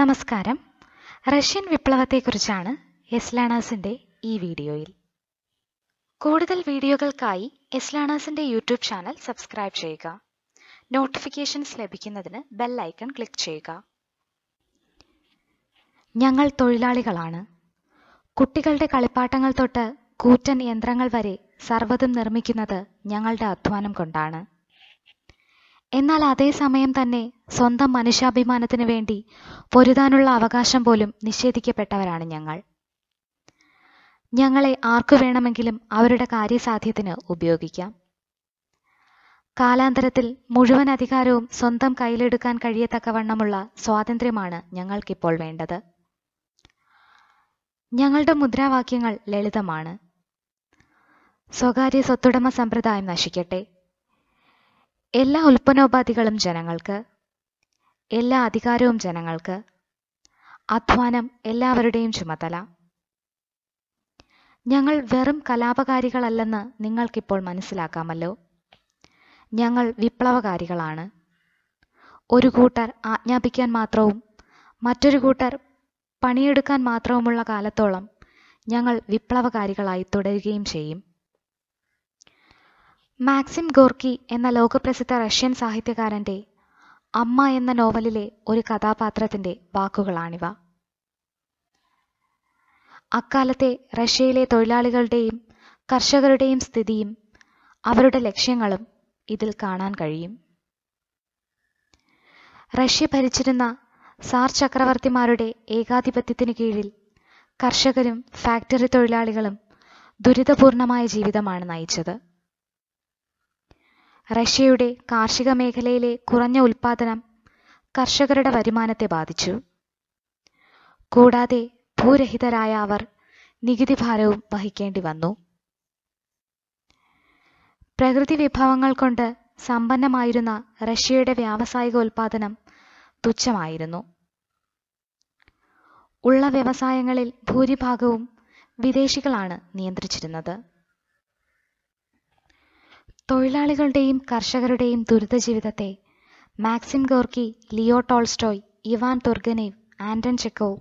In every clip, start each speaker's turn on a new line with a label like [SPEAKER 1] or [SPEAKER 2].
[SPEAKER 1] നമസ്കാരം റഷ്യൻ വിപ്ലവത്തെക്കുറിച്ചാണ് എസ്ലാണേഴ്സിൻ്റെ ഈ വീഡിയോയിൽ കൂടുതൽ വീഡിയോകൾക്കായി എസ്ലാണേഴ്സിൻ്റെ യൂട്യൂബ് ചാനൽ സബ്സ്ക്രൈബ് ചെയ്യുക നോട്ടിഫിക്കേഷൻസ് ലഭിക്കുന്നതിന് ബെൽ ഐക്കൺ ക്ലിക്ക് ചെയ്യുക ഞങ്ങൾ തൊഴിലാളികളാണ് കുട്ടികളുടെ കളിപ്പാട്ടങ്ങൾ തൊട്ട് കൂറ്റൻ യന്ത്രങ്ങൾ വരെ സർവ്വതും നിർമ്മിക്കുന്നത് ഞങ്ങളുടെ അധ്വാനം കൊണ്ടാണ് എന്നാൽ അതേസമയം തന്നെ സ്വന്തം മനുഷ്യാഭിമാനത്തിന് വേണ്ടി പൊരുതാനുള്ള അവകാശം പോലും നിഷേധിക്കപ്പെട്ടവരാണ് ഞങ്ങൾ ഞങ്ങളെ ആർക്കു വേണമെങ്കിലും അവരുടെ കാര്യസാധ്യത്തിന് ഉപയോഗിക്കാം കാലാന്തരത്തിൽ മുഴുവൻ അധികാരവും സ്വന്തം കയ്യിലെടുക്കാൻ കഴിയത്തക്കവണ്ണമുള്ള സ്വാതന്ത്ര്യമാണ് ഞങ്ങൾക്കിപ്പോൾ വേണ്ടത് ഞങ്ങളുടെ മുദ്രാവാക്യങ്ങൾ ലളിതമാണ് സ്വകാര്യ സ്വത്തുടമ സമ്പ്രദായം നശിക്കട്ടെ എല്ലാ ഉൽപ്പന്നോപാധികളും ജനങ്ങൾക്ക് എല്ലാ അധികാരവും ജനങ്ങൾക്ക് അധ്വാനം എല്ലാവരുടെയും ചുമതല ഞങ്ങൾ വെറും കലാപകാരികളല്ലെന്ന് നിങ്ങൾക്കിപ്പോൾ മനസ്സിലാക്കാമല്ലോ ഞങ്ങൾ വിപ്ലവകാരികളാണ് ഒരു കൂട്ടർ ആജ്ഞാപിക്കാൻ മാത്രവും മറ്റൊരു കൂട്ടർ പണിയെടുക്കാൻ മാത്രവുമുള്ള കാലത്തോളം ഞങ്ങൾ വിപ്ലവകാരികളായി തുടരുകയും ചെയ്യും മാക്സിം ഗോർക്കി എന്ന ലോകപ്രസിദ്ധ റഷ്യൻ സാഹിത്യകാരൻ്റെ അമ്മ എന്ന നോവലിലെ ഒരു കഥാപാത്രത്തിൻ്റെ വാക്കുകളാണിവ അക്കാലത്തെ റഷ്യയിലെ തൊഴിലാളികളുടെയും കർഷകരുടെയും സ്ഥിതിയും അവരുടെ ലക്ഷ്യങ്ങളും ഇതിൽ കാണാൻ കഴിയും റഷ്യ ഭരിച്ചിരുന്ന സാർ ചക്രവർത്തിമാരുടെ ഏകാധിപത്യത്തിന് കീഴിൽ കർഷകരും ഫാക്ടറി തൊഴിലാളികളും ദുരിതപൂർണമായ ജീവിതമാണ് നയിച്ചത് റഷ്യയുടെ കാർഷിക മേഖലയിലെ കുറഞ്ഞ ഉൽപാദനം കർഷകരുടെ വരുമാനത്തെ ബാധിച്ചു കൂടാതെ ഭൂരഹിതരായ അവർ നികുതി ഭാരവും വഹിക്കേണ്ടി വന്നു പ്രകൃതി വിഭവങ്ങൾ കൊണ്ട് സമ്പന്നമായിരുന്ന റഷ്യയുടെ വ്യാവസായിക ഉൽപാദനം തുച്ഛമായിരുന്നു ഉള്ള വ്യവസായങ്ങളിൽ ഭൂരിഭാഗവും വിദേശികളാണ് നിയന്ത്രിച്ചിരുന്നത് തൊഴിലാളികളുടെയും കർഷകരുടെയും ദുരിത ജീവിതത്തെ Maxim Gorky Leo Tolstoy Ivan Turgenev Anton Chekhov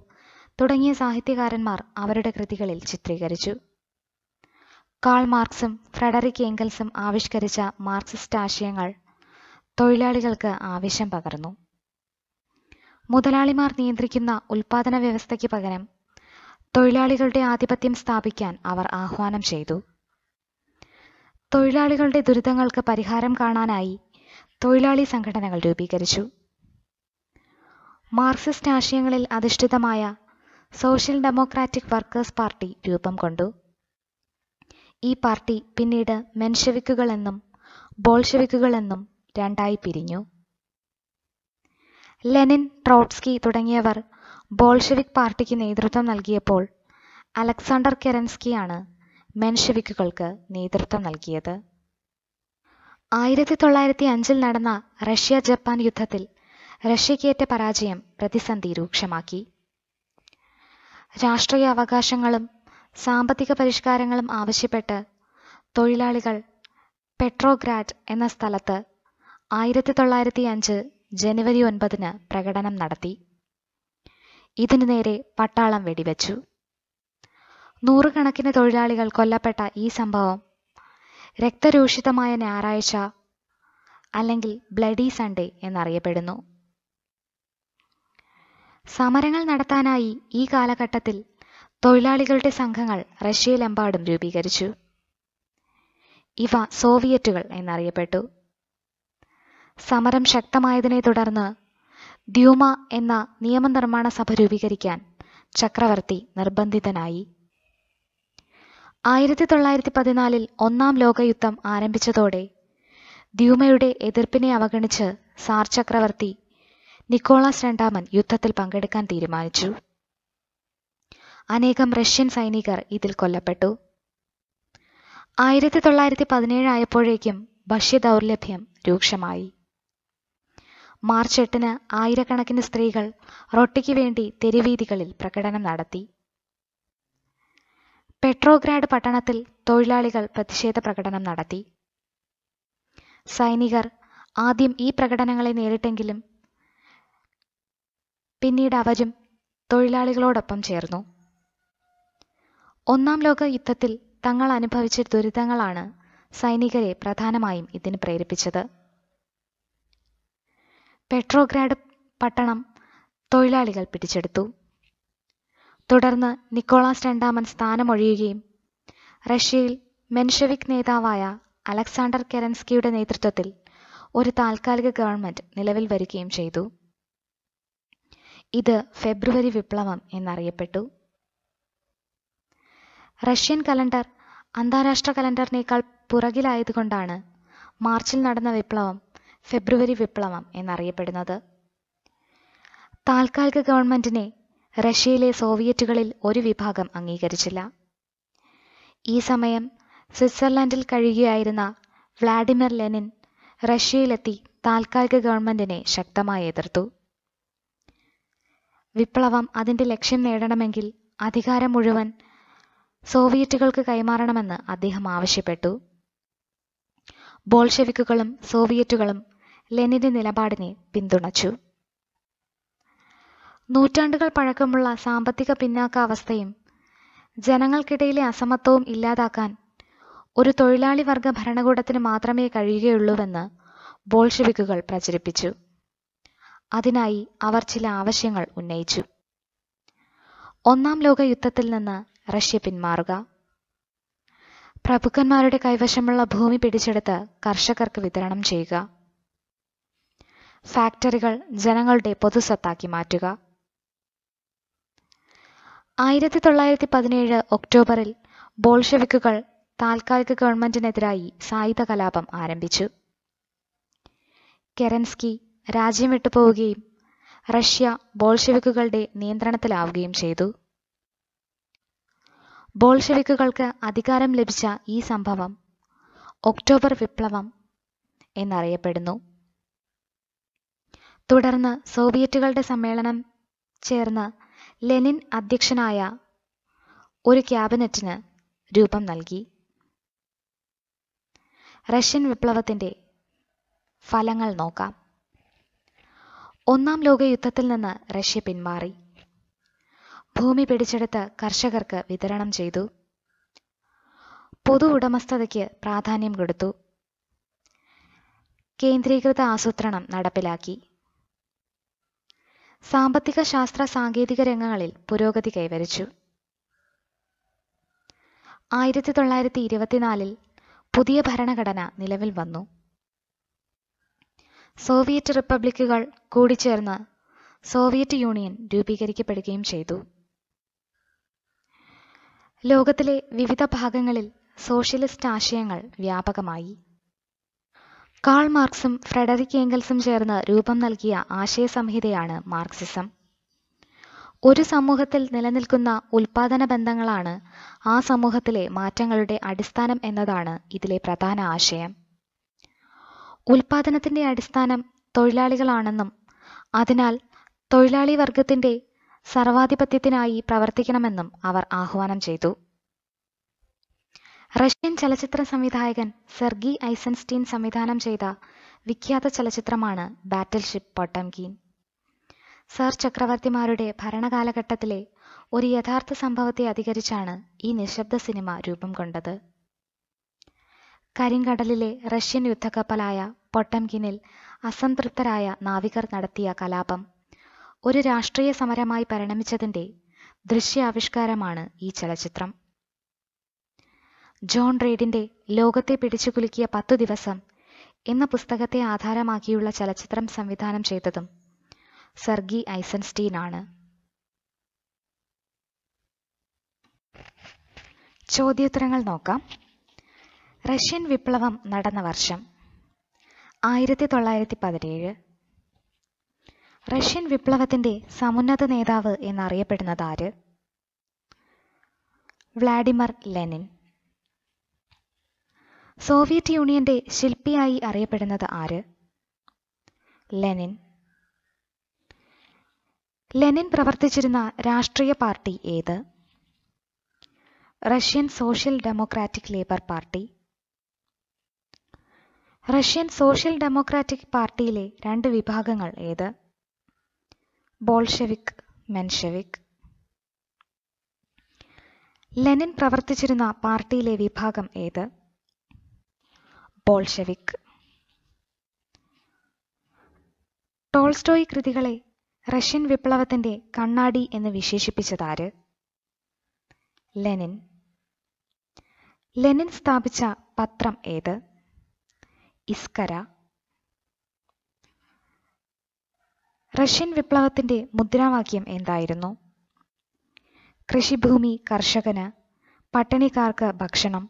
[SPEAKER 1] തുടങ്ങിയ സാഹിത്യകാരന്മാർ അവരുടെ കൃതികളിൽ ചിത്രീകരിച്ചു കാൾ മാർക്സും ഫ്രെഡറിക് ഏംഗൽസും ആവിഷ്കരിച്ച മാർക്സിസ്റ്റ് ആശയങ്ങൾ തൊഴിലാളികൾക്ക് ആവശ്യം പകർന്നു മുതലാളിമാർ നിയന്ത്രിക്കുന്ന ഉൽപാദന വ്യവസ്ഥയ്ക്ക് പകരം തൊഴിലാളികളുടെ ആധിപത്യം സ്ഥാപിക്കാൻ അവർ ആഹ്വാനം ചെയ്തു തൊഴിലാളികളുടെ ദുരിതങ്ങൾക്ക് പരിഹാരം കാണാനായി തൊഴിലാളി സംഘടനകൾ രൂപീകരിച്ചു മാർക്സിസ്റ്റ് ആശയങ്ങളിൽ അധിഷ്ഠിതമായ സോഷ്യൽ ഡെമോക്രാറ്റിക് വർക്കേഴ്സ് പാർട്ടി രൂപം കൊണ്ടു ഈ പാർട്ടി പിന്നീട് മെൻഷവിക്കുകളെന്നും ബോൾഷവിക്കുകളെന്നും രണ്ടായി പിരിഞ്ഞു ലെനിൻ ട്രോട്സ്കി തുടങ്ങിയവർ ബോൾഷെവിക് പാർട്ടിക്ക് നേതൃത്വം നൽകിയപ്പോൾ അലക്സാണ്ടർ ആണ് മെൻഷവിക്കുകൾക്ക് നേതൃത്വം നൽകിയത് ആയിരത്തി തൊള്ളായിരത്തി അഞ്ചിൽ നടന്ന റഷ്യ ജപ്പാൻ യുദ്ധത്തിൽ റഷ്യക്കേറ്റ പരാജയം പ്രതിസന്ധി രൂക്ഷമാക്കി രാഷ്ട്രീയ അവകാശങ്ങളും സാമ്പത്തിക പരിഷ്കാരങ്ങളും ആവശ്യപ്പെട്ട് തൊഴിലാളികൾ പെട്രോഗ്രാഡ് എന്ന സ്ഥലത്ത് ആയിരത്തി തൊള്ളായിരത്തി അഞ്ച് ജനുവരി ഒൻപതിന് പ്രകടനം നടത്തി ഇതിനു നേരെ പട്ടാളം വെടിവെച്ചു നൂറുകണക്കിന് തൊഴിലാളികൾ കൊല്ലപ്പെട്ട ഈ സംഭവം രക്തരൂഷിതമായ ഞായറാഴ്ച അല്ലെങ്കിൽ ബ്ലഡി സൺഡേ എന്നറിയപ്പെടുന്നു സമരങ്ങൾ നടത്താനായി ഈ കാലഘട്ടത്തിൽ തൊഴിലാളികളുടെ സംഘങ്ങൾ റഷ്യയിലെമ്പാടും രൂപീകരിച്ചു ഇവ സോവിയറ്റുകൾ എന്നറിയപ്പെട്ടു സമരം ശക്തമായതിനെ തുടർന്ന് ദ്യൂമ എന്ന നിയമനിർമ്മാണ സഭ രൂപീകരിക്കാൻ ചക്രവർത്തി നിർബന്ധിതനായി ആയിരത്തി തൊള്ളായിരത്തി പതിനാലിൽ ഒന്നാം ലോകയുദ്ധം ആരംഭിച്ചതോടെ ദ്യൂമയുടെ എതിർപ്പിനെ അവഗണിച്ച് സാർ ചക്രവർത്തി നിക്കോളാസ് രണ്ടാമൻ യുദ്ധത്തിൽ പങ്കെടുക്കാൻ തീരുമാനിച്ചു അനേകം റഷ്യൻ സൈനികർ ഇതിൽ കൊല്ലപ്പെട്ടു ആയിരത്തി തൊള്ളായിരത്തി പതിനേഴ് ആയപ്പോഴേക്കും ഭക്ഷ്യ ദൗർലഭ്യം രൂക്ഷമായി മാർച്ച് എട്ടിന് ആയിരക്കണക്കിന് സ്ത്രീകൾ റൊട്ടിക്ക് വേണ്ടി തെരുവീതികളിൽ പ്രകടനം നടത്തി പെട്രോഗ്രാഡ് പട്ടണത്തിൽ തൊഴിലാളികൾ പ്രതിഷേധ പ്രകടനം നടത്തി സൈനികർ ആദ്യം ഈ പ്രകടനങ്ങളെ നേരിട്ടെങ്കിലും പിന്നീട് അവരും തൊഴിലാളികളോടൊപ്പം ചേർന്നു ഒന്നാം ലോക യുദ്ധത്തിൽ തങ്ങൾ അനുഭവിച്ച ദുരിതങ്ങളാണ് സൈനികരെ പ്രധാനമായും ഇതിന് പ്രേരിപ്പിച്ചത് പെട്രോഗ്രാഡ് പട്ടണം തൊഴിലാളികൾ പിടിച്ചെടുത്തു തുടർന്ന് നിക്കോളാസ് രണ്ടാമൻ സ്ഥാനമൊഴിയുകയും റഷ്യയിൽ മെൻഷവിക് നേതാവായ അലക്സാണ്ടർ കെരൻസ്കിയുടെ നേതൃത്വത്തിൽ ഒരു താൽക്കാലിക ഗവൺമെന്റ് നിലവിൽ വരികയും ചെയ്തു ഇത് ഫെബ്രുവരി വിപ്ലവം എന്നറിയപ്പെട്ടു റഷ്യൻ കലണ്ടർ അന്താരാഷ്ട്ര കലണ്ടറിനേക്കാൾ പുറകിലായതുകൊണ്ടാണ് മാർച്ചിൽ നടന്ന വിപ്ലവം ഫെബ്രുവരി വിപ്ലവം എന്നറിയപ്പെടുന്നത് താൽക്കാലിക ഗവൺമെന്റിനെ റഷ്യയിലെ സോവിയറ്റുകളിൽ ഒരു വിഭാഗം അംഗീകരിച്ചില്ല ഈ സമയം സ്വിറ്റ്സർലൻഡിൽ കഴിയുകയായിരുന്ന വ്ളാഡിമിർ ലെനിൻ റഷ്യയിലെത്തി താൽക്കാലിക ഗവൺമെന്റിനെ ശക്തമായി എതിർത്തു വിപ്ലവം അതിന്റെ ലക്ഷ്യം നേടണമെങ്കിൽ അധികാരം മുഴുവൻ സോവിയറ്റുകൾക്ക് കൈമാറണമെന്ന് അദ്ദേഹം ആവശ്യപ്പെട്ടു ബോൾഷെവിക്കുകളും സോവിയറ്റുകളും ലെനിന്റെ നിലപാടിനെ പിന്തുണച്ചു നൂറ്റാണ്ടുകൾ പഴക്കമുള്ള സാമ്പത്തിക പിന്നാക്കാവസ്ഥയും ജനങ്ങൾക്കിടയിലെ അസമത്വവും ഇല്ലാതാക്കാൻ ഒരു തൊഴിലാളി വർഗ ഭരണകൂടത്തിന് മാത്രമേ കഴിയുകയുള്ളൂവെന്ന് ബോൾഷവിക്കുകൾ പ്രചരിപ്പിച്ചു അതിനായി അവർ ചില ആവശ്യങ്ങൾ ഉന്നയിച്ചു ഒന്നാം ലോക യുദ്ധത്തിൽ നിന്ന് റഷ്യ പിന്മാറുക പ്രഭുക്കന്മാരുടെ കൈവശമുള്ള ഭൂമി പിടിച്ചെടുത്ത് കർഷകർക്ക് വിതരണം ചെയ്യുക ഫാക്ടറികൾ ജനങ്ങളുടെ പൊതുസ്വത്താക്കി മാറ്റുക ആയിരത്തി തൊള്ളായിരത്തി പതിനേഴ് ഒക്ടോബറിൽ ബോൾഷെവിക്കുകൾ താൽക്കാലിക ഗവൺമെന്റിനെതിരായി സായുധ കലാപം ആരംഭിച്ചു കെറൻസ്കി രാജ്യം വിട്ടുപോവുകയും റഷ്യ ബോൾഷെവിക്കുകളുടെ നിയന്ത്രണത്തിലാവുകയും ചെയ്തു ബോൾഷെവിക്കുകൾക്ക് അധികാരം ലഭിച്ച ഈ സംഭവം ഒക്ടോബർ വിപ്ലവം എന്നറിയപ്പെടുന്നു തുടർന്ന് സോവിയറ്റുകളുടെ സമ്മേളനം ചേർന്ന് ലെനിൻ അധ്യക്ഷനായ ഒരു ക്യാബിനറ്റിന് രൂപം നൽകി റഷ്യൻ വിപ്ലവത്തിൻ്റെ ഫലങ്ങൾ നോക്കാം ഒന്നാം ലോക യുദ്ധത്തിൽ നിന്ന് റഷ്യ പിന്മാറി ഭൂമി പിടിച്ചെടുത്ത് കർഷകർക്ക് വിതരണം ചെയ്തു പൊതു ഉടമസ്ഥതയ്ക്ക് പ്രാധാന്യം കൊടുത്തു കേന്ദ്രീകൃത ആസൂത്രണം നടപ്പിലാക്കി സാമ്പത്തിക ശാസ്ത്ര സാങ്കേതിക രംഗങ്ങളിൽ പുരോഗതി കൈവരിച്ചു ആയിരത്തി തൊള്ളായിരത്തി ഇരുപത്തിനാലിൽ പുതിയ ഭരണഘടന നിലവിൽ വന്നു സോവിയറ്റ് റിപ്പബ്ലിക്കുകൾ കൂടിച്ചേർന്ന് സോവിയറ്റ് യൂണിയൻ രൂപീകരിക്കപ്പെടുകയും ചെയ്തു ലോകത്തിലെ വിവിധ ഭാഗങ്ങളിൽ സോഷ്യലിസ്റ്റ് ആശയങ്ങൾ വ്യാപകമായി കാൾ മാർക്സും ഫ്രെഡറിക് ഏംഗൽസും ചേർന്ന് രൂപം നൽകിയ ആശയ സംഹിതയാണ് മാർക്സിസം ഒരു സമൂഹത്തിൽ നിലനിൽക്കുന്ന ഉൽപാദന ബന്ധങ്ങളാണ് ആ സമൂഹത്തിലെ മാറ്റങ്ങളുടെ അടിസ്ഥാനം എന്നതാണ് ഇതിലെ പ്രധാന ആശയം ഉൽപാദനത്തിൻ്റെ അടിസ്ഥാനം തൊഴിലാളികളാണെന്നും അതിനാൽ തൊഴിലാളി വർഗത്തിൻ്റെ സർവാധിപത്യത്തിനായി പ്രവർത്തിക്കണമെന്നും അവർ ആഹ്വാനം ചെയ്തു റഷ്യൻ ചലച്ചിത്ര സംവിധായകൻ സെർഗി ഐസൻസ്റ്റീൻ സംവിധാനം ചെയ്ത വിഖ്യാത ചലച്ചിത്രമാണ് ബാറ്റിൽഷിപ്പ് പൊട്ടംകീൻ സർ ചക്രവർത്തിമാരുടെ ഭരണകാലഘട്ടത്തിലെ ഒരു യഥാർത്ഥ സംഭവത്തെ അധികരിച്ചാണ് ഈ നിശബ്ദ സിനിമ രൂപം കൊണ്ടത് കരിങ്കടലിലെ റഷ്യൻ യുദ്ധക്കപ്പലായ പൊട്ടംകിനിൽ അസംതൃപ്തരായ നാവികർ നടത്തിയ കലാപം ഒരു രാഷ്ട്രീയ സമരമായി പരിണമിച്ചതിൻ്റെ ദൃശ്യാവിഷ്കാരമാണ് ഈ ചലച്ചിത്രം ജോൺ റീഡിന്റെ ലോകത്തെ പിടിച്ചു കുലുക്കിയ പത്തു ദിവസം എന്ന പുസ്തകത്തെ ആധാരമാക്കിയുള്ള ചലച്ചിത്രം സംവിധാനം ചെയ്തതും സർഗി ഐസൻസ്റ്റീൻ ആണ് ചോദ്യോത്തരങ്ങൾ നോക്കാം റഷ്യൻ വിപ്ലവം നടന്ന വർഷം ആയിരത്തി തൊള്ളായിരത്തി പതിനേഴ് റഷ്യൻ വിപ്ലവത്തിന്റെ സമുന്നത നേതാവ് എന്നറിയപ്പെടുന്നത് ആര് വ്ളാഡിമർ ലെനിൻ സോവിയറ്റ് യൂണിയന്റെ ശില്പിയായി അറിയപ്പെടുന്നത് ആര് ലെനിൻ ലെനിൻ പ്രവർത്തിച്ചിരുന്ന രാഷ്ട്രീയ പാർട്ടി ഏത് Russian Social Democratic Labour Party Russian Social Democratic പാർട്ടിയിലെ രണ്ട് വിഭാഗങ്ങൾ ഏത് ബോൾഷെവിക് മെൻഷെവിക് ലെനിൻ പ്രവർത്തിച്ചിരുന്ന പാർട്ടിയിലെ വിഭാഗം ഏത് ബോൾഷെവിക് ടോൾസ്റ്റോയ് കൃതികളെ റഷ്യൻ വിപ്ലവത്തിന്റെ കണ്ണാടി എന്ന് വിശേഷിപ്പിച്ചതാര് ലെനിൻ ലെനിൻ സ്ഥാപിച്ച പത്രം ഏത് ഇസ്കര റഷ്യൻ വിപ്ലവത്തിന്റെ മുദ്രാവാക്യം എന്തായിരുന്നു കൃഷിഭൂമി കർഷകന് പട്ടിണിക്കാർക്ക് ഭക്ഷണം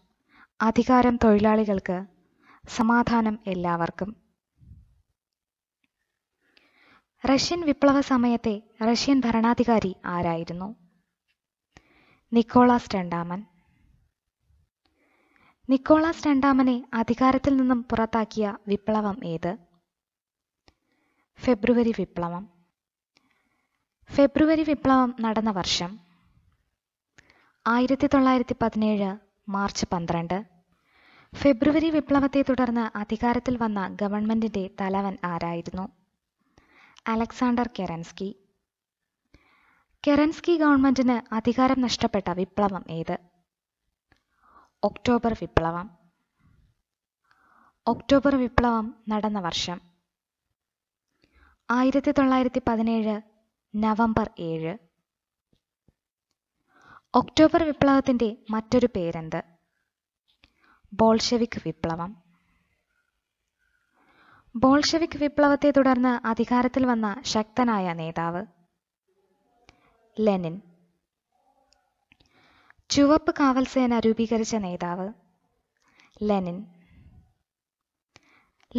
[SPEAKER 1] അധികാരം തൊഴിലാളികൾക്ക് സമാധാനം എല്ലാവർക്കും റഷ്യൻ വിപ്ലവ സമയത്തെ റഷ്യൻ ഭരണാധികാരി ആരായിരുന്നു നിക്കോളാസ് രണ്ടാമൻ നിക്കോളാസ് രണ്ടാമനെ അധികാരത്തിൽ നിന്നും പുറത്താക്കിയ വിപ്ലവം ഏത് ഫെബ്രുവരി വിപ്ലവം ഫെബ്രുവരി വിപ്ലവം നടന്ന വർഷം ആയിരത്തി തൊള്ളായിരത്തി പതിനേഴ് മാർച്ച് പന്ത്രണ്ട് ഫെബ്രുവരി വിപ്ലവത്തെ തുടർന്ന് അധികാരത്തിൽ വന്ന ഗവൺമെന്റിന്റെ തലവൻ ആരായിരുന്നു അലക്സാണ്ടർ കെറൻസ്കി കെറൻസ്കി ഗവൺമെന്റിന് അധികാരം നഷ്ടപ്പെട്ട വിപ്ലവം ഏത് ഒക്ടോബർ വിപ്ലവം ഒക്ടോബർ വിപ്ലവം നടന്ന വർഷം ആയിരത്തി തൊള്ളായിരത്തി പതിനേഴ് നവംബർ ഏഴ് ഒക്ടോബർ വിപ്ലവത്തിന്റെ മറ്റൊരു പേരെന്ത് ബോൾഷെവിക് വിപ്ലവം ബോൾഷെവിക് വിപ്ലവത്തെ തുടർന്ന് അധികാരത്തിൽ വന്ന ശക്തനായ നേതാവ് ലെനിൻ ചുവപ്പ് കാവൽസേന രൂപീകരിച്ച നേതാവ് ലെനിൻ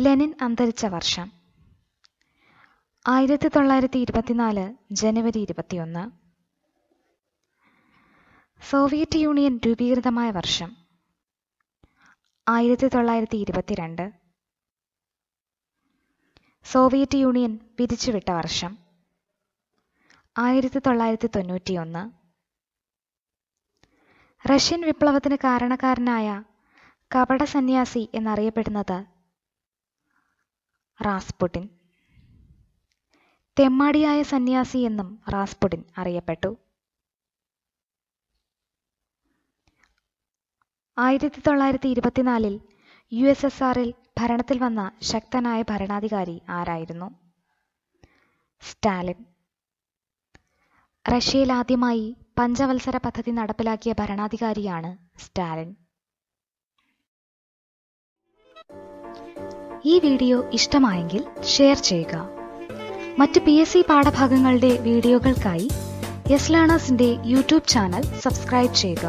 [SPEAKER 1] ലെനിൻ അന്തരിച്ച വർഷം ആയിരത്തി തൊള്ളായിരത്തി ഇരുപത്തിനാല് ജനുവരി ഇരുപത്തിയൊന്ന് സോവിയറ്റ് യൂണിയൻ രൂപീകൃതമായ വർഷം ആയിരത്തി തൊള്ളായിരത്തി ഇരുപത്തിരണ്ട് സോവിയറ്റ് യൂണിയൻ പിരിച്ചുവിട്ട വർഷം ആയിരത്തി തൊള്ളായിരത്തി തൊണ്ണൂറ്റിയൊന്ന് റഷ്യൻ വിപ്ലവത്തിന് കാരണക്കാരനായ കപട സന്യാസി എന്നറിയപ്പെടുന്നത് റാസ്പുട്ടിൻ തെമ്മാടിയായ സന്യാസി എന്നും റാസ്പുടിൻ അറിയപ്പെട്ടു ആയിരത്തി തൊള്ളായിരത്തി ഇരുപത്തിനാലിൽ യു എസ് എസ് ആറിൽ ഭരണത്തിൽ വന്ന ശക്തനായ ഭരണാധികാരി ആരായിരുന്നു സ്റ്റാലിൻ റഷ്യയിൽ ആദ്യമായി പഞ്ചവത്സര പദ്ധതി നടപ്പിലാക്കിയ ഭരണാധികാരിയാണ് സ്റ്റാലിൻ ഈ വീഡിയോ ഇഷ്ടമായെങ്കിൽ ഷെയർ ചെയ്യുക മറ്റ് പി എസ് സി പാഠഭാഗങ്ങളുടെ വീഡിയോകൾക്കായി യെസ് ലേണേഴ്സിന്റെ യൂട്യൂബ് ചാനൽ സബ്സ്ക്രൈബ് ചെയ്യുക